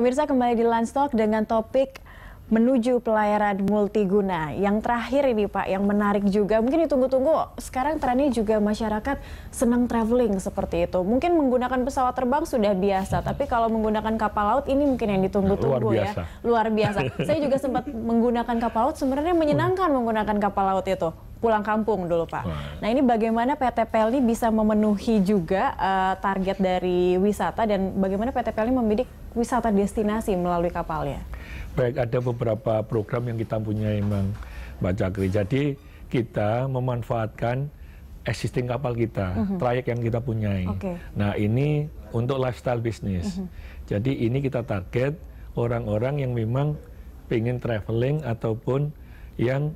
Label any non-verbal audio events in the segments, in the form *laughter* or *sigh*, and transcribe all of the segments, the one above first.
Pemirsa kembali di Lunch dengan topik menuju pelayaran multiguna. Yang terakhir ini Pak, yang menarik juga, mungkin ditunggu-tunggu sekarang trennya juga masyarakat senang traveling seperti itu. Mungkin menggunakan pesawat terbang sudah biasa, tapi kalau menggunakan kapal laut ini mungkin yang ditunggu-tunggu ya. Luar biasa. Saya juga sempat menggunakan kapal laut, sebenarnya menyenangkan menggunakan kapal laut itu pulang kampung dulu Pak. Nah ini bagaimana PT Pelni bisa memenuhi juga uh, target dari wisata dan bagaimana PT Pelni membidik wisata destinasi melalui kapalnya? Baik, ada beberapa program yang kita punya memang Mbak Cakri. Jadi kita memanfaatkan existing kapal kita, mm -hmm. trayek yang kita punya, Okay. Nah ini untuk lifestyle bisnis. Mm -hmm. Jadi ini kita target orang-orang yang memang ingin traveling ataupun yang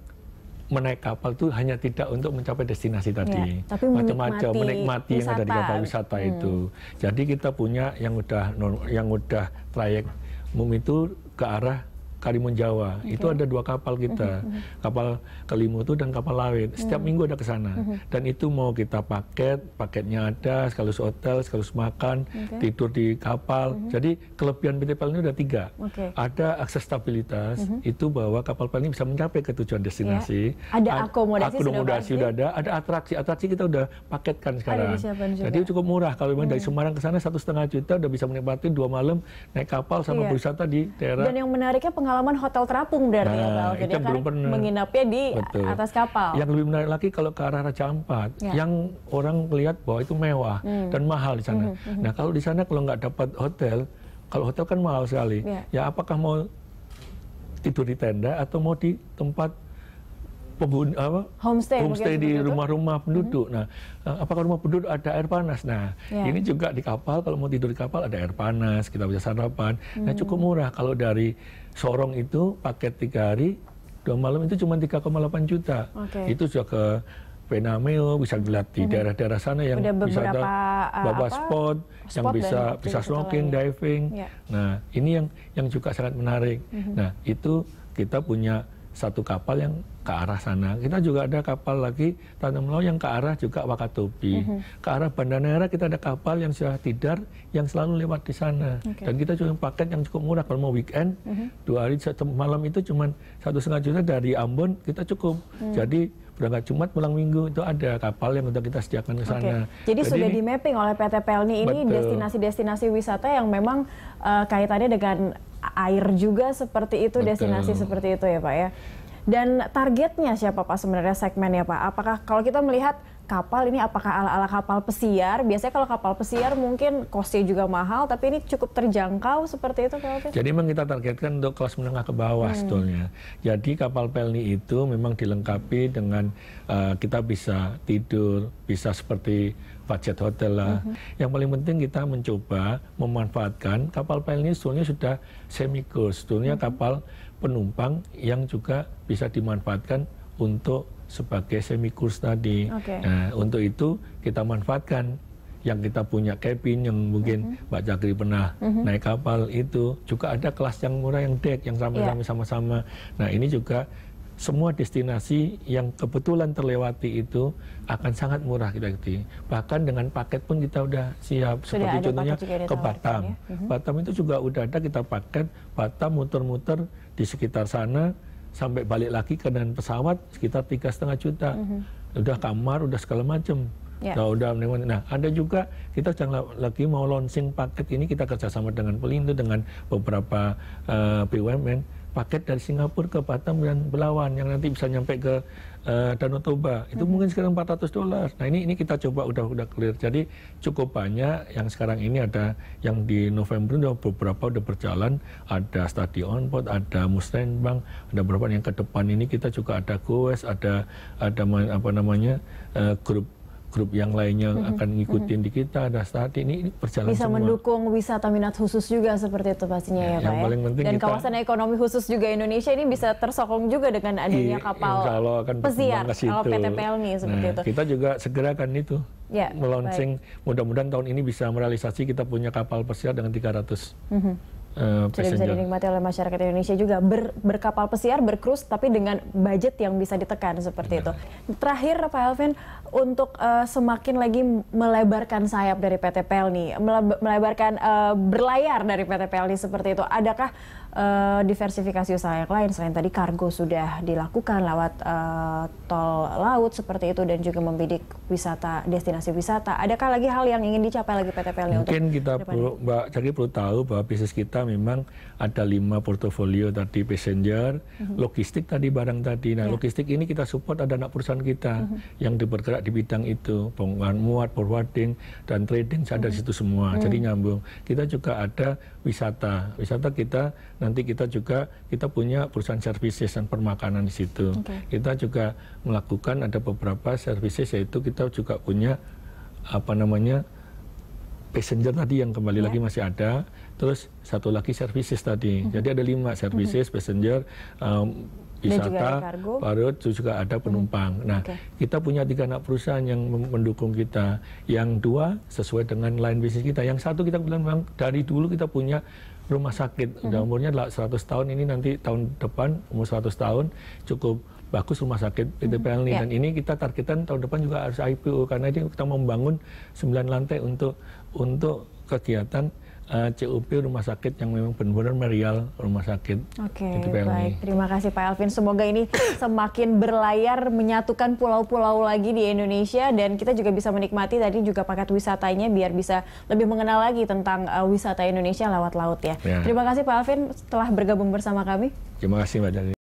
menaik kapal itu hanya tidak untuk mencapai destinasi ya, tadi. Ya, Macam-macam menikmati, menikmati yang ada di kapal wisata hmm. itu. Jadi kita punya yang udah yang udah trayek umum itu ke arah Karimun Jawa. Okay. Itu ada dua kapal kita, kapal Kelimutu dan kapal Lawit. Setiap minggu ada ke sana. Dan itu mau kita paket, paketnya ada, sekaligus hotel, sekaligus makan, okay. tidur di kapal. Jadi kelebihan PT PAL ini ada tiga. Okay. Ada akses stabilitas, itu bahwa kapal PAL ini bisa mencapai ke tujuan destinasi. Yeah. Ada akomodasi, akomodasi sudah, ada, ada atraksi, atraksi kita udah paketkan sekarang. Jadi cukup murah kalau memang dari iya. Semarang ke sana satu setengah juta udah bisa menikmati dua malam naik kapal sama yeah. berwisata di daerah. Dan yang menariknya pengalaman hotel terapung dari ya, nah, ya, Bang. Jadi belum pernah. menginapnya di Betul. atas kapal. Yang lebih menarik lagi kalau ke arah Raja Ampat, ya. yang orang lihat bahwa itu mewah hmm. dan mahal di sana. Hmm, hmm, hmm. nah kalau di sana kalau nggak dapat hotel, kalau hotel kan mahal sekali. Ya, ya apakah mau tidur di tenda atau mau di tempat penghuni apa homestay, homestay di rumah-rumah mm-hmm. penduduk. Mm -hmm. Nah, eh, apakah rumah penduduk ada air panas? Nah, yeah. ini juga di kapal kalau mau tidur di kapal ada air panas, kita bisa sarapan. Mm. Nah, hmm. cukup murah kalau dari Sorong itu paket tiga hari dua malam itu cuma 3,8 juta. Okay. Itu sudah ke Penameo bisa dilihat di mm-hmm. daerah-daerah -hmm. sana yang bisa ada eh, baba spot, spot yang bisa bisa snorkeling, diving. Yeah. Nah, ini yang yang juga sangat menarik. -hmm. Nah, itu kita punya satu kapal yang ke arah sana. Kita juga ada kapal lagi Tanjung Melau yang ke arah juga Wakatobi. Mm -hmm. Ke arah Banda Nera kita ada kapal yang sudah tidar yang selalu lewat di sana. Okay. Dan kita cuma paket yang cukup murah kalau mau weekend mm -hmm. dua hari satu malam itu cuma satu setengah juta dari Ambon kita cukup. Mm. Jadi berangkat Jumat pulang Minggu itu ada kapal yang sudah kita sediakan ke sana. Okay. Jadi, Jadi sudah di mapping oleh PT Pelni ini destinasi-destinasi wisata yang memang uh, kaitannya dengan air juga seperti itu, Betul. destinasi seperti itu ya Pak ya. Dan targetnya siapa Pak sebenarnya segmen ya Pak? Apakah kalau kita melihat kapal ini apakah ala-ala kapal pesiar? Biasanya kalau kapal pesiar mungkin kosnya juga mahal, tapi ini cukup terjangkau seperti itu Pak Jadi memang kita targetkan untuk kelas menengah ke bawah hmm. sebetulnya. Jadi kapal pelni itu memang dilengkapi dengan uh, kita bisa tidur, bisa seperti budget hotel lah. -hmm. Yang paling penting kita mencoba memanfaatkan kapal pelni sebetulnya sudah semi cruise sebetulnya -hmm. kapal penumpang yang juga bisa dimanfaatkan untuk sebagai semi kurs tadi. Okay. Nah, untuk itu kita manfaatkan yang kita punya cabin yang mungkin mm-hmm. Mbak Jagri pernah mm-hmm. naik kapal itu juga ada kelas yang murah yang deck yang sama-sama yeah. sama-sama. Nah, ini juga semua destinasi yang kebetulan terlewati itu akan sangat murah kita gitu. Bahkan dengan paket pun kita udah siap. Sudah Seperti contohnya ke Batam. Ya? Mm-hmm. Batam itu juga udah ada kita paket Batam muter-muter di sekitar sana sampai balik lagi ke dan pesawat sekitar tiga setengah juta mm-hmm. udah kamar udah segala macam yeah. nah, udah nah ada juga kita jangan lagi mau launching paket ini kita kerjasama dengan Pelindo dengan beberapa uh, eh, BUMN paket dari Singapura ke Batam dan Belawan yang nanti bisa nyampe ke uh, Danau Toba itu hmm. mungkin sekitar 400 dolar. Nah ini ini kita coba udah udah clear. Jadi cukup banyak yang sekarang ini ada yang di November udah beberapa udah berjalan. Ada Stadion Pot, ada Mustang ada beberapa yang ke depan ini kita juga ada Goes, ada ada apa namanya uh, grup grup yang lainnya mm-hmm. akan ngikutin mm-hmm. di kita ada saat ini, perjalanan bisa semua. mendukung wisata minat khusus juga seperti itu pastinya ya, ya Pak yang ya? penting dan kita, kawasan ekonomi khusus juga Indonesia ini bisa tersokong juga dengan adanya iya, kapal Allah akan pesiar kalau PT PLNI nah, seperti nah, itu kita juga segera kan itu ya, meluncing mudah-mudahan tahun ini bisa merealisasi kita punya kapal pesiar dengan 300 mm-hmm Uh, eh, sudah bisa dinikmati oleh masyarakat Indonesia juga ber, berkapal pesiar, berkrus tapi dengan budget yang bisa ditekan seperti Benar. itu. Terakhir Pak Elvin untuk uh, semakin lagi melebarkan sayap dari PT Pelni, melebarkan uh, berlayar dari PT Pelni seperti itu. Adakah uh, diversifikasi usaha yang lain selain tadi kargo sudah dilakukan lewat uh, tol laut seperti itu dan juga membidik wisata destinasi wisata. Adakah lagi hal yang ingin dicapai lagi PT PLN Mungkin untuk kita perlu Mbak Caki perlu tahu bahwa bisnis kita memang ada lima portofolio tadi passenger, mm-hmm. logistik tadi barang tadi. Nah, yeah. logistik ini kita support ada anak perusahaan kita mm-hmm. yang bergerak di bidang itu, pengumuman muat, forwarding dan trading ada mm-hmm. situ semua. Mm-hmm. Jadi mhm. nyambung. Kita juga ada wisata. Wisata kita nanti kita juga kita punya perusahaan services dan permakanan di situ. Okay. Kita juga melakukan ada beberapa services yaitu kita juga punya apa namanya passenger tadi yang kembali yeah. lagi masih ada, terus satu lagi services tadi. Mm -hmm. Jadi ada lima services, mm -hmm. passenger, um, wisata parut juga ada mm-hmm. penumpang. Hmm. Nah, okay. kita punya tiga anak perusahaan yang mendukung kita. Yang dua sesuai dengan line bisnis kita. Yang satu kita bilang memang dari dulu kita punya rumah sakit. Hmm. Udah mm-hmm. umurnya 100 tahun ini nanti tahun depan umur 100 tahun cukup bagus rumah sakit PT PLN mm -hmm. Ya. dan ini kita targetkan tahun depan juga harus IPO karena ini kita mau membangun 9 lantai untuk untuk kegiatan uh, eh, CUP rumah sakit yang memang benar-benar merial rumah sakit. Oke, okay, baik. Terima kasih Pak Alvin. Semoga ini *coughs* semakin berlayar menyatukan pulau-pulau lagi di Indonesia dan kita juga bisa menikmati tadi juga paket wisatanya biar bisa lebih mengenal lagi tentang uh, wisata Indonesia lewat laut ya. ya. Terima kasih Pak Alvin telah bergabung bersama kami. Terima kasih Mbak Dari.